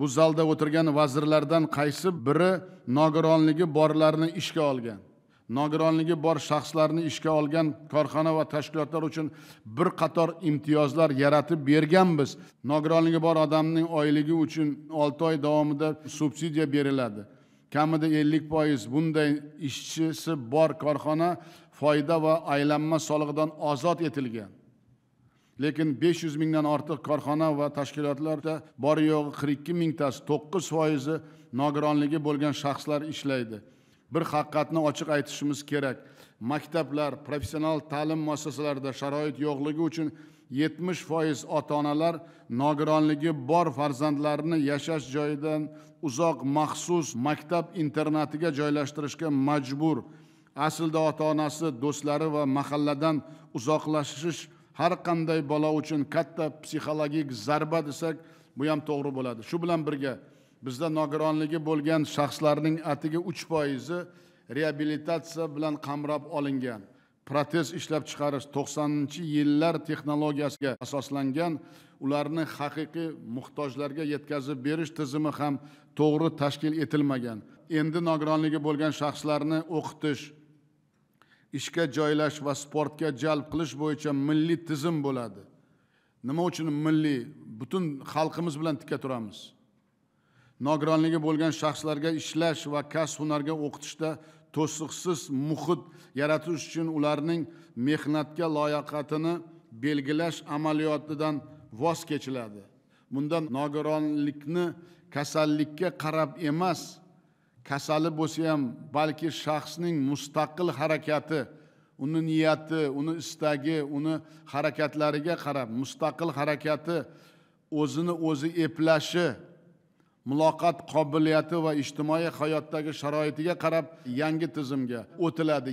bu zalda o'tirgan vazirlardan qaysi biri nogironligi borlarni ishga olgan nogironligi bor shaxslarni ishga olgan korxona va tashkilotlar uchun bir qator imtiyozlar yaratib berganmiz nogironligi bor odamning oyligi uchun olti oy davomida subsidiya beriladi kamida ellik foiz bunday ishchisi bor korxona foyda va aylanma solig'idan ozod etilgan lekin 500 mingdan ortiq korxona va tashkilotlarda bor yo'g'i 42 mingtasi 9 foizi nogironligi bo'lgan shaxslar ishlaydi bir haqiqatni ochiq aytishimiz kerak maktablar professional ta'lim muassasalarida sharoit yo'qligi uchun 70 foiz ota onalar nogironligi bor farzandlarini yashash joyidan uzoq maxsus maktab internatiga joylashtirishga majbur aslida ota onasi do'stlari va mahalladan uzoqlashish har qanday bola uchun katta psixologik zarba desak bu ham to'g'ri bo'ladi shu bilan birga bizda nogironligi bo'lgan shaxslarning atigi uch foizi reabilitatsiya bilan qamrab olingan protez ishlab chiqarish to'qsoninchi yillar texnologiyasiga asoslangan ularni haqiqiy muhtojlarga yetkazib berish tizimi ham to'g'ri tashkil etilmagan endi nogironligi bo'lgan shaxslarni o'qitish ishga joylash va sportga jalb qilish bo'yicha milliy tizim bo'ladi nima uchun milliy butun xalqimiz bilan tikka turamiz nogironligi bo'lgan shaxslarga ishlash va kasb hunarga o'qitishda to'siqsiz muhit yaratish uchun ularning mehnatga loyiqatini belgilash amaliyotidan voz kechiladi bunda nogironlikni kasallikka qarab emas kasali bo'lsa ham balki shaxsning mustaqil harakati uni niyati uni istagi uni harakatlariga qarab mustaqil harakati o'zini o'zi eplashi muloqot qobiliyati va ijtimoiy hayotdagi sharoitiga qarab yangi tizimga o'tiladi